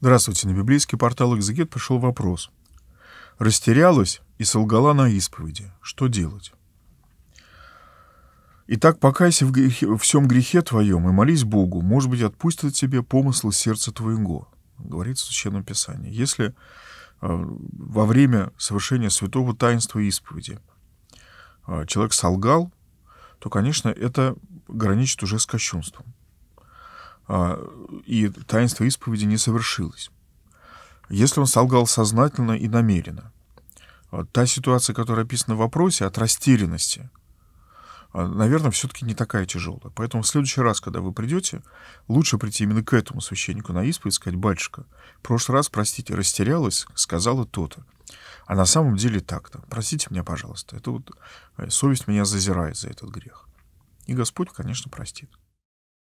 Здравствуйте, на библейский портал «Экзегет» пришел вопрос. Растерялась и солгала на исповеди. Что делать? Итак, покайся в грехе, в всем грехе твоем и молись Богу, может быть, отпустит тебе помыслы сердца твоего, говорит в Священном Писании. Если э, во время совершения святого таинства исповеди э, человек солгал, то, конечно, это граничит уже с кощунством. А, и таинство исповеди не совершилось. Если он солгал сознательно и намеренно, а, та ситуация, которая описана в вопросе, от растерянности, а, наверное, все-таки не такая тяжелая. Поэтому в следующий раз, когда вы придете, лучше прийти именно к этому священнику на исповедь и сказать, батюшка, в прошлый раз, простите, растерялась, сказала то-то. А на самом деле так-то. Простите меня, пожалуйста. Это вот э, совесть меня зазирает за этот грех. И Господь, конечно, простит.